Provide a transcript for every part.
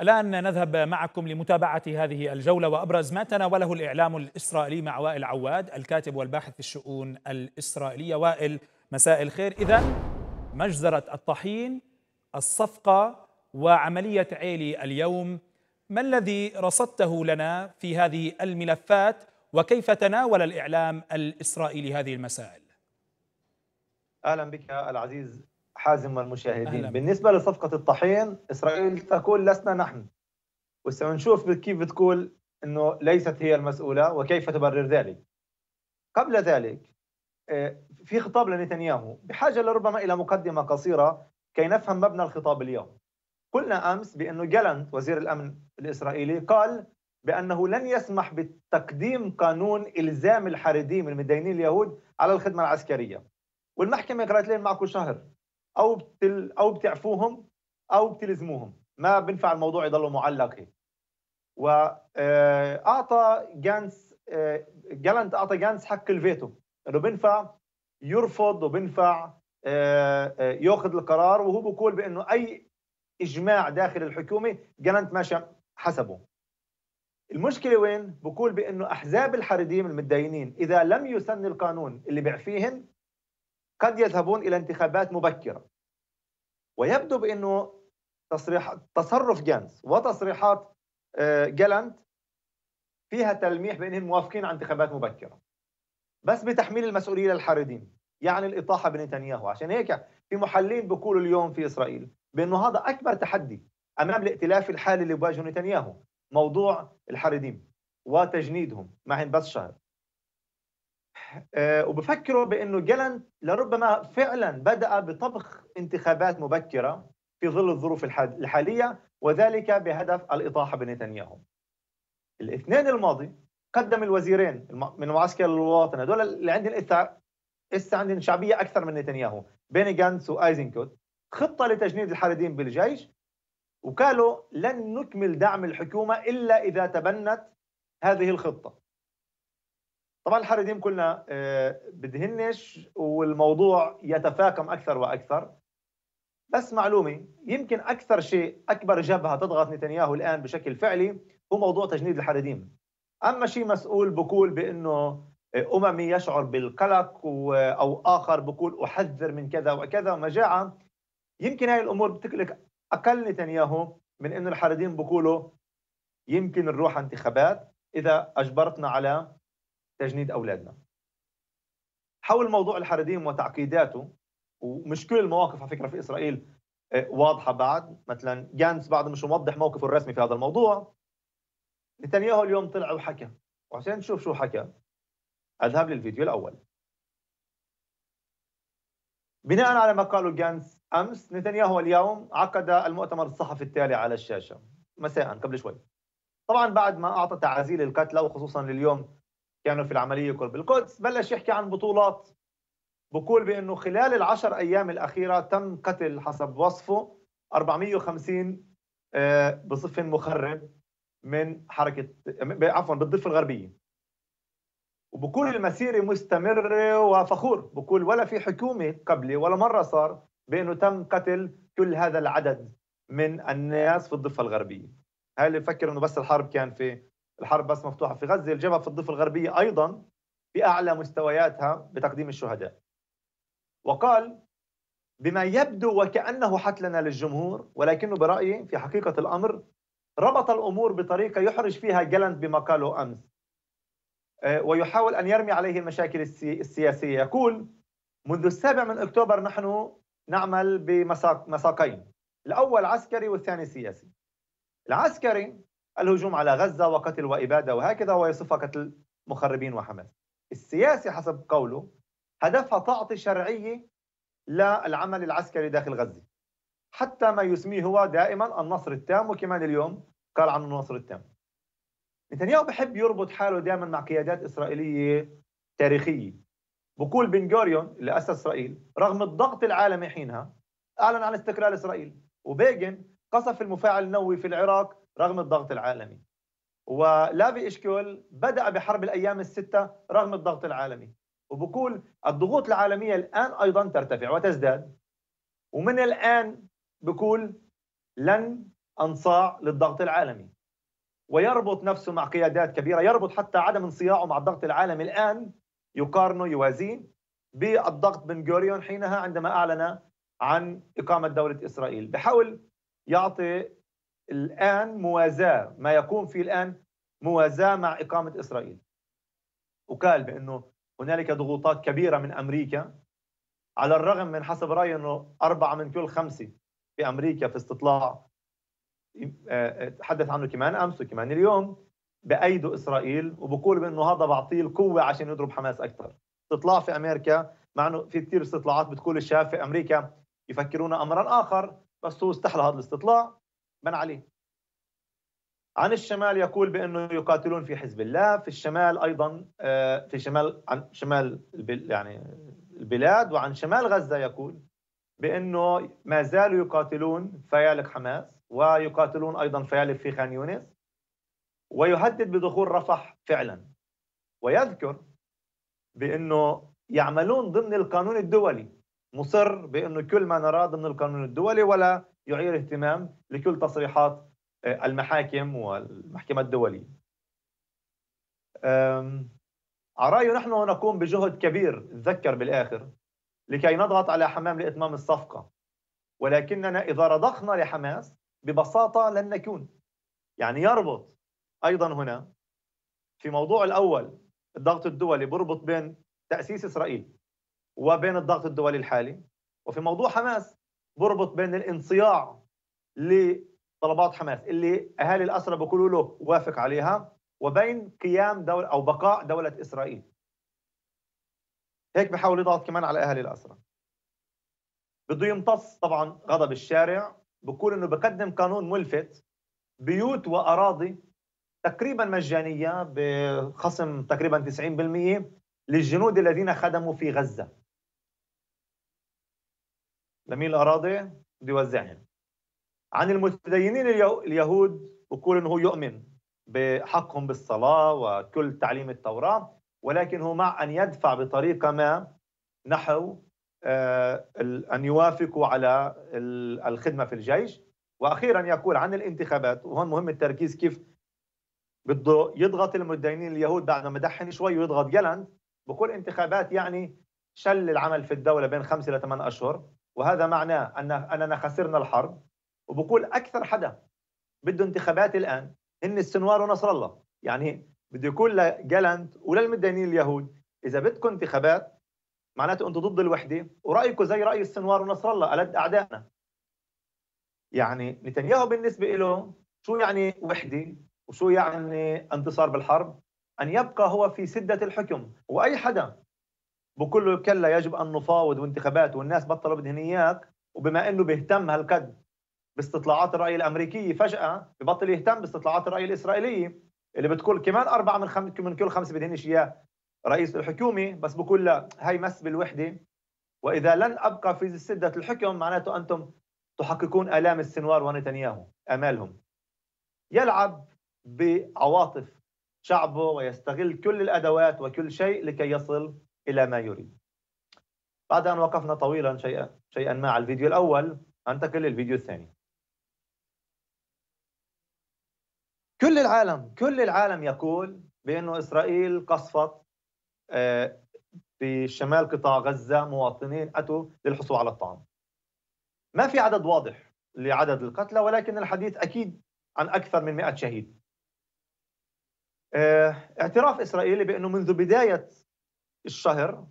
الآن نذهب معكم لمتابعة هذه الجولة وأبرز ما تناوله الإعلام الإسرائيلي مع وائل عواد الكاتب والباحث في الشؤون الإسرائيلية وائل مساء الخير إذا مجزرة الطحين الصفقة وعملية عيلي اليوم ما الذي رصدته لنا في هذه الملفات وكيف تناول الإعلام الإسرائيلي هذه المسائل؟ أهلا بك العزيز حازم والمشاهدين أهلا. بالنسبة لصفقة الطحين إسرائيل تقول لسنا نحن وسنشوف كيف بتقول أنه ليست هي المسؤولة وكيف تبرر ذلك قبل ذلك آه، في خطاب لنتنياهو بحاجة لربما إلى مقدمة قصيرة كي نفهم مبنى الخطاب اليوم قلنا أمس بأنه جالنت وزير الأمن الإسرائيلي قال بأنه لن يسمح بتقديم قانون إلزام الحريديم المتدينين اليهود على الخدمة العسكرية والمحكمة قالت لهم معكم شهر او بتل او بتعفوهم او بتلزموهم ما بينفع الموضوع يضل معلق هيك واعطى آه، جانس آه، جالنت اعطى جانس حق الفيتو انه بينفع يرفض وبينفع آه، ياخذ القرار وهو بقول بانه اي اجماع داخل الحكومه جالنت ماشي حسبه المشكله وين بقول بانه احزاب الحريديم المتدينين اذا لم يسن القانون اللي بيعفيهم قد يذهبون الى انتخابات مبكره ويبدو بانه تصريح تصرف جانس وتصريحات آه، جالانت فيها تلميح بانهم موافقين على انتخابات مبكره بس بتحميل المسؤوليه للحاردين يعني الاطاحه بنتنياهو عشان هيك في محللين بيقولوا اليوم في اسرائيل بانه هذا اكبر تحدي امام الائتلاف الحالي اللي بواجهه نتنياهو موضوع الحاردين وتجنيدهم معهم بس شهر آه، وبفكروا بانه جالنت لربما فعلا بدا بطبخ انتخابات مبكره في ظل الظروف الحاليه وذلك بهدف الاطاحه بنتنياهو. الاثنين الماضي قدم الوزيرين من معسكر الوطن هذول اللي عندهم لسه عندهم شعبيه اكثر من نتنياهو بيني جانس وايزنكوت خطه لتجنيد الحاردين بالجيش وقالوا لن نكمل دعم الحكومه الا اذا تبنت هذه الخطه طبعا الحريديم كلنا آه، بدهنش والموضوع يتفاقم اكثر واكثر بس معلومه يمكن اكثر شيء اكبر جبهه تضغط نتنياهو الان بشكل فعلي هو موضوع تجنيد الحريديم اما شيء مسؤول بقول بانه آه، اممي يشعر بالقلق او اخر بقول احذر من كذا وكذا ومجاعه يمكن هاي الامور بتقلق اقل نتنياهو من انه الحريديم بقولوا يمكن نروح انتخابات اذا اجبرتنا على تجنيد أولادنا حول موضوع الحريديم وتعقيداته ومش كل المواقف على فكرة في إسرائيل آه، واضحة بعد مثلا جانس بعد مش موضح موقفه الرسمي في هذا الموضوع نتنياهو اليوم طلع وحكى وعشان نشوف شو حكى أذهب للفيديو الأول بناء على ما قاله جانس أمس نتنياهو اليوم عقد المؤتمر الصحفي التالي على الشاشة مساء قبل شوي طبعا بعد ما أعطى تعازيل القتلى وخصوصا لليوم كانوا في العملية كل بالقدس بلش يحكي عن بطولات بقول بأنه خلال العشر أيام الأخيرة تم قتل حسب وصفه 450 آه، بصف مخرب من حركة عفوا بالضفة الغربية وبقول نعم. المسيرة مستمرة وفخور بقول ولا في حكومة قبلي ولا مرة صار بأنه تم قتل كل هذا العدد من الناس في الضفة الغربية هل اللي بفكر أنه بس الحرب كان في الحرب بس مفتوحه في غزه، الجبهه في الضفه الغربيه ايضا باعلى مستوياتها بتقديم الشهداء. وقال بما يبدو وكانه حتلنا للجمهور ولكنه برايي في حقيقه الامر ربط الامور بطريقه يحرج فيها جالنت بما قاله امس آه، ويحاول ان يرمي عليه المشاكل السياسيه، يقول منذ السابع من اكتوبر نحن نعمل بمساقين، الاول عسكري والثاني سياسي. العسكري الهجوم على غزة وقتل وإبادة وهكذا ويصفها قتل مخربين وحماس السياسي حسب قوله هدفها تعطي شرعية للعمل العسكري داخل غزة حتى ما يسميه هو دائما النصر التام وكمان اليوم قال عنه النصر التام نتنياهو بحب يربط حاله دائما مع قيادات إسرائيلية تاريخية بقول بن غوريون اللي أسس إسرائيل رغم الضغط العالمي حينها أعلن عن استقلال إسرائيل وبيجن قصف المفاعل النووي في العراق رغم الضغط العالمي ولافي إشكول بدأ بحرب الأيام الستة رغم الضغط العالمي وبقول الضغوط العالمية الآن أيضا ترتفع وتزداد ومن الآن بقول لن أنصاع للضغط العالمي ويربط نفسه مع قيادات كبيرة يربط حتى عدم انصياعه مع الضغط العالمي الآن يقارنه يوازيه بالضغط بن غوريون حينها عندما أعلن عن إقامة دولة إسرائيل بحاول يعطي الآن موازاة ما يقوم فيه الآن موازاة مع إقامة إسرائيل وقال بأنه هنالك ضغوطات كبيرة من أمريكا على الرغم من حسب رأيي أنه أربعة من كل خمسة في أمريكا في استطلاع تحدث عنه كمان أمس وكمان اليوم بأيدوا إسرائيل وبقول بأنه هذا بعطيه القوة عشان يضرب حماس أكثر استطلاع في أمريكا مع أنه في كثير استطلاعات بتقول الشباب في أمريكا يفكرون أمرا آخر بس هو استحلى هذا الاستطلاع بن علي عن الشمال يقول بانه يقاتلون في حزب الله في الشمال ايضا آه، في شمال عن شمال يعني البلاد وعن شمال غزه يقول بانه ما زالوا يقاتلون فيالق حماس ويقاتلون ايضا فيالق في خان يونس ويهدد بدخول رفح فعلا ويذكر بانه يعملون ضمن القانون الدولي مصر بانه كل ما نراه ضمن القانون الدولي ولا يعير اهتمام لكل تصريحات آه، المحاكم والمحكمة الدولية على رأيه نحن نقوم بجهد كبير تذكر بالآخر لكي نضغط على حمام لإتمام الصفقة ولكننا إذا رضخنا لحماس ببساطة لن نكون يعني يربط أيضا هنا في موضوع الأول الضغط الدولي بربط بين تأسيس إسرائيل وبين الضغط الدولي الحالي وفي موضوع حماس بربط بين الانصياع لطلبات حماس اللي اهالي الاسرى بيقولوا له وافق عليها وبين قيام دوله او بقاء دوله اسرائيل هيك بحاول يضغط كمان على اهالي الاسرى بده يمتص طبعا غضب الشارع بقول انه بقدم قانون ملفت بيوت واراضي تقريبا مجانيه بخصم تقريبا 90% للجنود الذين خدموا في غزه لمين الأراضي بده يوزعهم عن المتدينين اليهود بقول أنه يؤمن بحقهم بالصلاة وكل تعليم التوراة ولكن هو مع أن يدفع بطريقة ما نحو آه، أن يوافقوا على الخدمة في الجيش وأخيرا يقول عن الانتخابات وهون مهم التركيز كيف بده يضغط المتدينين اليهود بعد ما دحن شوي ويضغط جلند بقول انتخابات يعني شل العمل في الدولة بين خمسة إلى ثمان أشهر وهذا معناه ان اننا خسرنا الحرب وبقول اكثر حدا بده انتخابات الان هن السنوار ونصر الله يعني بده يكون لجالنت وللمتدينين اليهود اذا بدكم انتخابات معناته انتم ضد الوحده ورايكم زي راي السنوار ونصر الله الد اعدائنا يعني نتنياهو بالنسبه له شو يعني وحده وشو يعني انتصار بالحرب ان يبقى هو في سده الحكم واي حدا بكل كلا يجب أن نفاوض وانتخابات والناس بطلوا بدهن إياك وبما أنه بيهتم هالقد باستطلاعات الرأي الأمريكية فجأة ببطل يهتم باستطلاعات الرأي الإسرائيلية اللي بتقول كمان أربعة من, خم... من كل خمسة بدهن إياه رئيس الحكومة بس بقول لا هي مس بالوحدة وإذا لن أبقى في سدة الحكم معناته أنتم تحققون آلام السنوار ونتنياهو آمالهم يلعب بعواطف شعبه ويستغل كل الأدوات وكل شيء لكي يصل إلى ما يريد بعد أن وقفنا طويلا شيئا, شيئا ما على الفيديو الأول أنتقل للفيديو الثاني كل العالم كل العالم يقول بأنه إسرائيل قصفت في آه، شمال قطاع غزة مواطنين أتوا للحصول على الطعام ما في عدد واضح لعدد القتلى ولكن الحديث أكيد عن أكثر من 100 شهيد آه، اعتراف إسرائيلي بأنه منذ بداية الشهر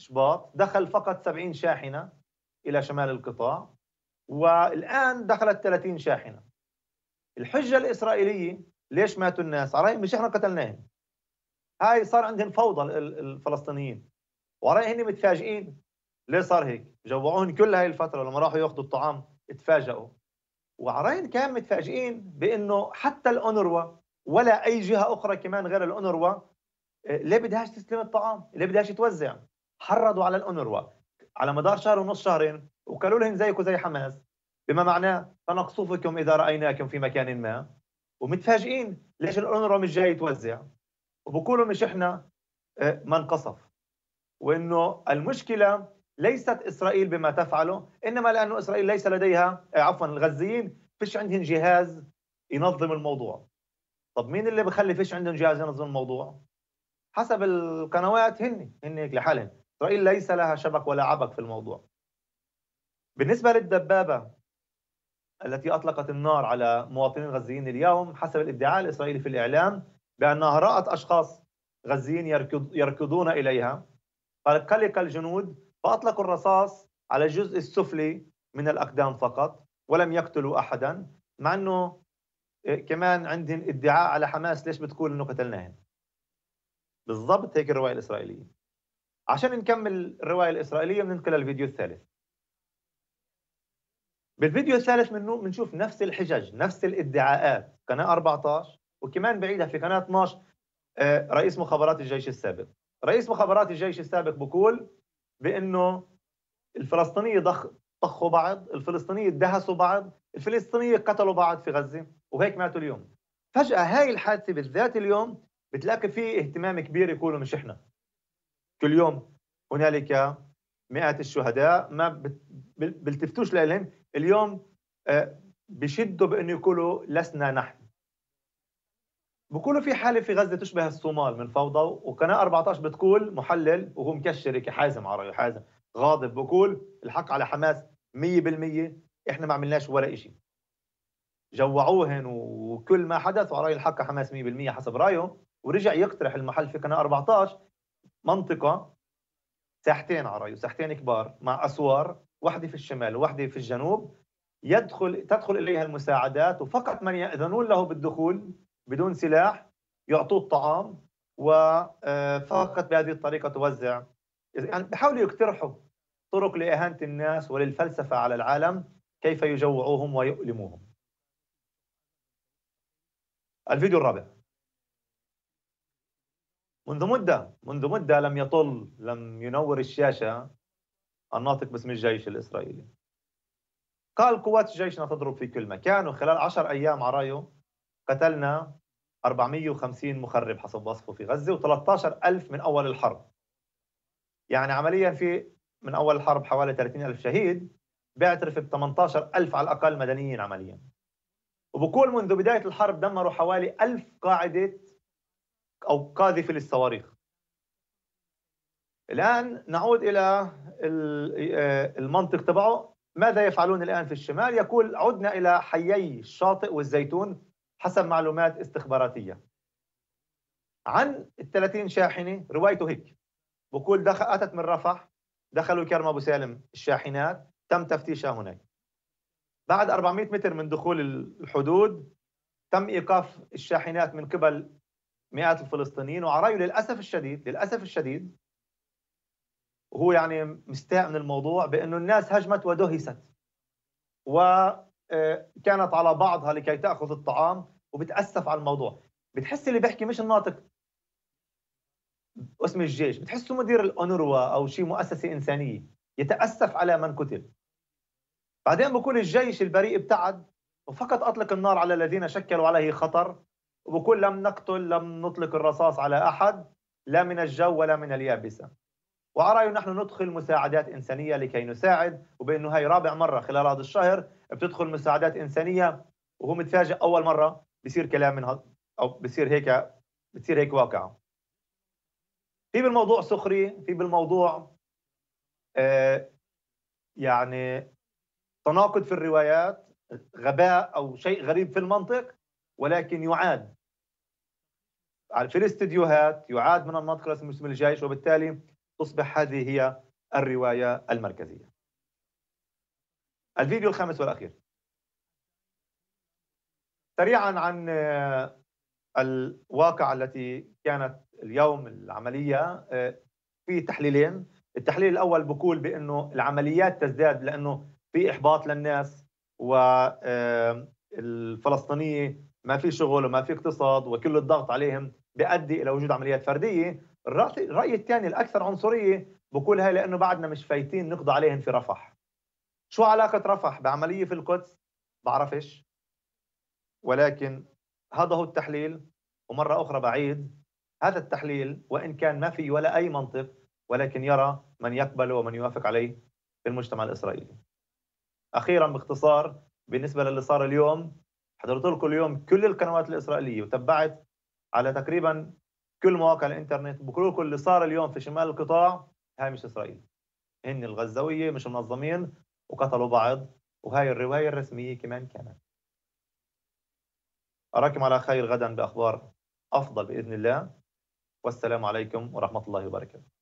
شباط دخل فقط 70 شاحنة إلى شمال القطاع والآن دخلت 30 شاحنة الحجة الإسرائيلية ليش ماتوا الناس على مش إحنا قتلناهم هاي صار عندهم فوضى الفلسطينيين وراي هن متفاجئين ليه صار هيك جوعوهم كل هاي الفترة لما راحوا ياخذوا الطعام اتفاجئوا وعراين كان متفاجئين بأنه حتى الأونروا ولا أي جهة أخرى كمان غير الأونروا ليه بدهاش تستلم الطعام؟ ليه بدهاش يتوزع؟ حرضوا على الأونروا على مدار شهر ونص شهرين وقالوا لهم زيكم زي حماس بما معناه سنقصفكم إذا رأيناكم في مكان ما ومتفاجئين ليش الأونروا مش جاي يتوزع وبقولوا مش إحنا آه، ما انقصف وإنه المشكلة ليست إسرائيل بما تفعله إنما لأنه إسرائيل ليس لديها آه، عفوا الغزيين فيش عندهم جهاز ينظم الموضوع طب مين اللي بخلي فيش عندهم جهاز ينظم الموضوع حسب القنوات هن هن لحالهم اسرائيل ليس لها شبك ولا عبك في الموضوع بالنسبه للدبابه التي اطلقت النار على مواطنين غزيين اليوم حسب الادعاء الاسرائيلي في الاعلام بانها رات اشخاص غزيين يركضون اليها فقلق الجنود فاطلقوا الرصاص على الجزء السفلي من الاقدام فقط ولم يقتلوا احدا مع انه كمان عندهم ادعاء على حماس ليش بتقول انه قتلناهم بالضبط هيك الروايه الاسرائيليه عشان نكمل الروايه الاسرائيليه بننتقل للفيديو الثالث بالفيديو الثالث منه بنشوف نفس الحجج نفس الادعاءات قناه 14 وكمان بعيدها في قناه 12 آه، رئيس مخابرات الجيش السابق رئيس مخابرات الجيش السابق بقول بانه الفلسطينيه ضخ ضخوا بعض الفلسطينيه دهسوا بعض الفلسطينيه قتلوا بعض في غزه وهيك ماتوا اليوم فجاه هاي الحادثه بالذات اليوم بتلاقي في اهتمام كبير يقولوا مش احنا كل يوم هنالك مئات الشهداء ما بيلتفتوش لهم اليوم آه، بشدوا بانه يقولوا لسنا نحن بقولوا في حاله في غزه تشبه الصومال من فوضى وقناه 14 بتقول محلل وهو مكشر حازم على حازم غاضب بقول الحق على حماس 100% احنا ما عملناش ولا شيء جوعوهن وكل ما حدث وراي الحق حماس 100% حسب رايه ورجع يقترح المحل في قناه 14 منطقه ساحتين على رايه ساحتين كبار مع اسوار واحده في الشمال وواحده في الجنوب يدخل تدخل اليها المساعدات وفقط من ياذنون له بالدخول بدون سلاح يعطوه الطعام وفقط آه، بهذه الطريقه توزع يعني بحاولوا يقترحوا طرق لاهانه الناس وللفلسفه على العالم كيف يجوعوهم ويؤلموهم الفيديو الرابع منذ مدة منذ مدة لم يطل لم ينور الشاشة الناطق باسم الجيش الإسرائيلي قال قوات جيشنا تضرب في كل مكان وخلال عشر أيام عرايو قتلنا 450 مخرب حسب وصفه في غزة و13 ألف من أول الحرب يعني عمليا في من أول الحرب حوالي 30 ألف شهيد بيعترف ب 18 ألف على الأقل مدنيين عمليا وبقول منذ بداية الحرب دمروا حوالي ألف قاعدة أو قاذفة للصواريخ الآن نعود إلى آه، المنطق تبعه ماذا يفعلون الآن في الشمال؟ يقول عدنا إلى حيي الشاطئ والزيتون حسب معلومات استخباراتية عن ال 30 شاحنة روايته هيك بقول دخل أتت من رفح دخلوا كرم أبو سالم الشاحنات تم تفتيشها هناك بعد 400 متر من دخول الحدود تم إيقاف الشاحنات من قبل مئات الفلسطينيين وعرايه للأسف الشديد للأسف الشديد هو يعني مستاء من الموضوع بأنه الناس هجمت ودهست وكانت آه، على بعضها لكي تأخذ الطعام وبتأسف على الموضوع بتحس اللي بيحكي مش الناطق اسم الجيش بتحسه مدير الأونروا أو شيء مؤسسة إنسانية يتأسف على من قتل بعدين بقول الجيش البريء ابتعد وفقط أطلق النار على الذين شكلوا عليه خطر وبقول لم نقتل لم نطلق الرصاص على أحد لا من الجو ولا من اليابسة وعلى نحن ندخل مساعدات إنسانية لكي نساعد وبأنه هاي رابع مرة خلال هذا الشهر بتدخل مساعدات إنسانية وهو متفاجئ أول مرة بصير كلام من هذا أو بصير هيك بتصير هيك واقعة في بالموضوع سخرية في بالموضوع آه يعني تناقض في الروايات غباء أو شيء غريب في المنطق ولكن يعاد في الاستديوهات يعاد من المنطقه الرسمية المسلمة وبالتالي تصبح هذه هي الرواية المركزية الفيديو الخامس والأخير سريعا عن آه، الواقع التي كانت اليوم العملية آه، في تحليلين التحليل الأول بقول بأنه العمليات تزداد لأنه في إحباط للناس والفلسطينية آه، ما في شغل وما في اقتصاد وكل الضغط عليهم بيؤدي الى وجود عمليات فرديه الراي الثاني الاكثر عنصريه بقول هاي لانه بعدنا مش فايتين نقضي عليهم في رفح شو علاقه رفح بعمليه في القدس بعرفش ولكن هذا هو التحليل ومره اخرى بعيد هذا التحليل وان كان ما في ولا اي منطق ولكن يرى من يقبله ومن يوافق عليه في المجتمع الاسرائيلي. اخيرا باختصار بالنسبه للي صار اليوم حضرت لكم اليوم كل القنوات الاسرائيليه وتبعت على تقريبا كل مواقع الانترنت بقول لكم اللي صار اليوم في شمال القطاع هاي مش اسرائيل هن الغزاويه مش منظمين وقتلوا بعض وهاي الروايه الرسميه كمان كمان اراكم على خير غدا باخبار افضل باذن الله والسلام عليكم ورحمه الله وبركاته